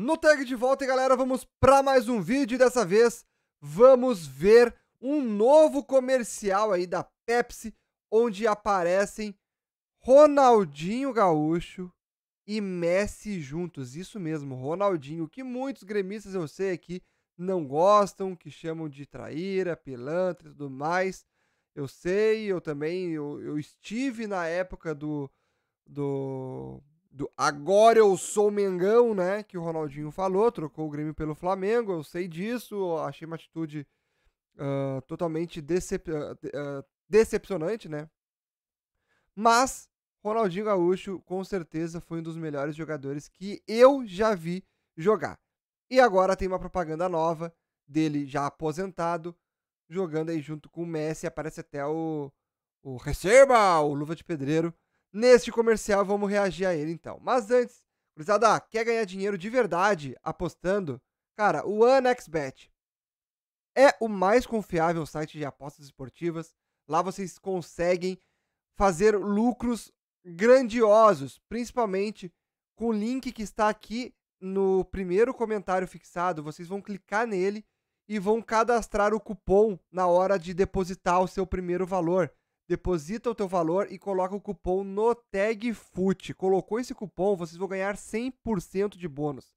No tag de volta, galera, vamos para mais um vídeo e dessa vez vamos ver um novo comercial aí da Pepsi, onde aparecem Ronaldinho Gaúcho e Messi juntos. Isso mesmo, Ronaldinho, que muitos gremistas eu sei aqui não gostam, que chamam de traíra, pilantra e tudo mais. Eu sei, eu também, eu, eu estive na época do, do do agora eu sou Mengão, né? Que o Ronaldinho falou, trocou o Grêmio pelo Flamengo, eu sei disso, achei uma atitude uh, totalmente decep uh, decepcionante, né? Mas Ronaldinho Gaúcho, com certeza, foi um dos melhores jogadores que eu já vi jogar. E agora tem uma propaganda nova dele já aposentado, jogando aí junto com o Messi. Aparece até o, o Receba, o Luva de Pedreiro neste comercial. Vamos reagir a ele então. Mas antes, cruzada, quer ganhar dinheiro de verdade apostando? Cara, o AnexBet é o mais confiável site de apostas esportivas. Lá vocês conseguem fazer lucros grandiosos, principalmente com o link que está aqui no primeiro comentário fixado. Vocês vão clicar nele e vão cadastrar o cupom na hora de depositar o seu primeiro valor deposita o teu valor e coloca o cupom no tag FUT. Colocou esse cupom, vocês vão ganhar 100% de bônus.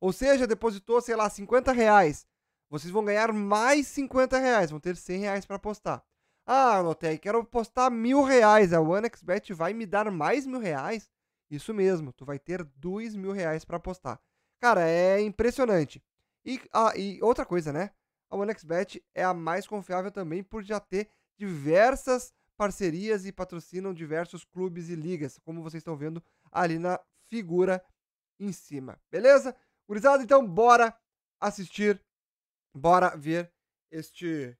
Ou seja, depositou, sei lá, 50 reais. Vocês vão ganhar mais 50 reais, vão ter 100 reais para apostar. Ah, tag quero apostar mil reais. A OneXBet vai me dar mais mil reais? Isso mesmo, tu vai ter dois mil reais para apostar. Cara, é impressionante. E, ah, e outra coisa, né? A OneXBet é a mais confiável também por já ter diversas parcerias e patrocinam diversos clubes e ligas, como vocês estão vendo ali na figura em cima. Beleza? Gurizada, então bora assistir, bora ver este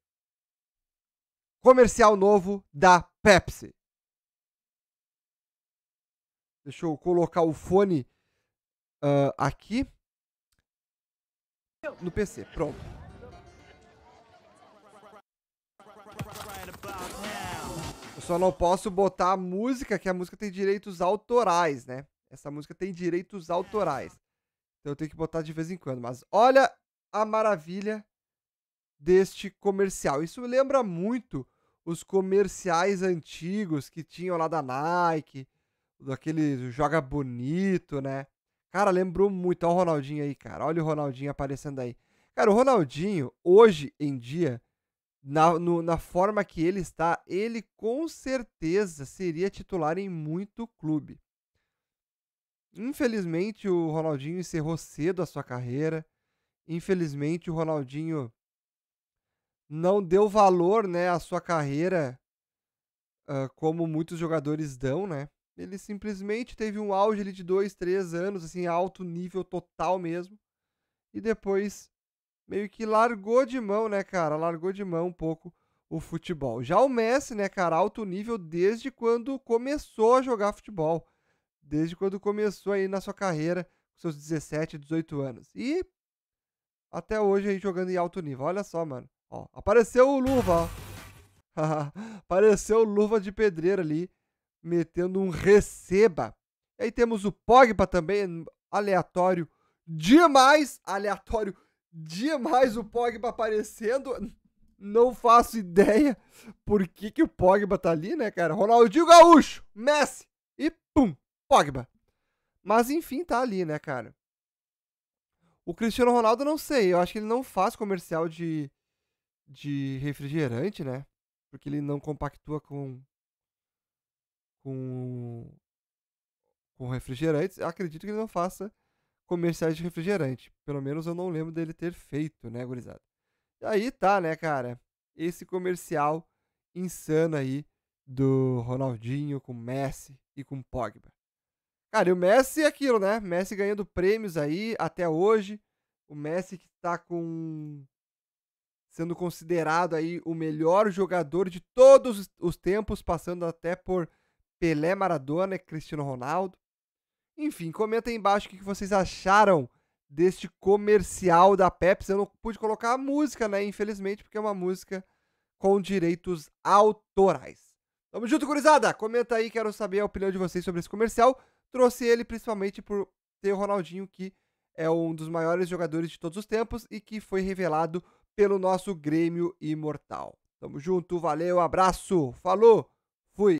comercial novo da Pepsi. Deixa eu colocar o fone uh, aqui no PC. Pronto. Só não posso botar a música, que a música tem direitos autorais, né? Essa música tem direitos autorais. Então eu tenho que botar de vez em quando. Mas olha a maravilha deste comercial. Isso lembra muito os comerciais antigos que tinham lá da Nike, daquele joga bonito, né? Cara, lembrou muito. Olha o Ronaldinho aí, cara. Olha o Ronaldinho aparecendo aí. Cara, o Ronaldinho, hoje em dia, na, no, na forma que ele está, ele com certeza seria titular em muito clube. Infelizmente, o Ronaldinho encerrou cedo a sua carreira. Infelizmente, o Ronaldinho não deu valor né, à sua carreira uh, como muitos jogadores dão, né? Ele simplesmente teve um auge de dois três anos, assim, alto nível total mesmo. E depois meio que largou de mão, né, cara? Largou de mão um pouco o futebol. Já o Messi, né, cara, alto nível desde quando começou a jogar futebol. Desde quando começou aí na sua carreira, com seus 17, 18 anos. E até hoje aí jogando em alto nível. Olha só, mano. Ó, apareceu o Luva, ó. apareceu o Luva de Pedreiro ali, metendo um receba. Aí temos o Pogba também, aleatório demais, aleatório demais demais o Pogba aparecendo. Não faço ideia por que, que o Pogba tá ali, né, cara? Ronaldinho Gaúcho, Messi e pum, Pogba. Mas enfim, tá ali, né, cara? O Cristiano Ronaldo, não sei. Eu acho que ele não faz comercial de, de refrigerante, né? Porque ele não compactua com. com. com refrigerantes. Eu acredito que ele não faça comerciais de refrigerante. Pelo menos eu não lembro dele ter feito, né, gurizada? E aí tá, né, cara? Esse comercial insano aí do Ronaldinho com Messi e com Pogba. Cara, e o Messi é aquilo, né? Messi ganhando prêmios aí até hoje. O Messi que tá com sendo considerado aí o melhor jogador de todos os tempos, passando até por Pelé, Maradona e Cristiano Ronaldo. Enfim, comenta aí embaixo o que vocês acharam deste comercial da Pepsi. Eu não pude colocar a música, né? Infelizmente, porque é uma música com direitos autorais. Tamo junto, gurizada! Comenta aí, quero saber a opinião de vocês sobre esse comercial. Trouxe ele principalmente por ter o Ronaldinho, que é um dos maiores jogadores de todos os tempos e que foi revelado pelo nosso Grêmio Imortal. Tamo junto, valeu, abraço, falou!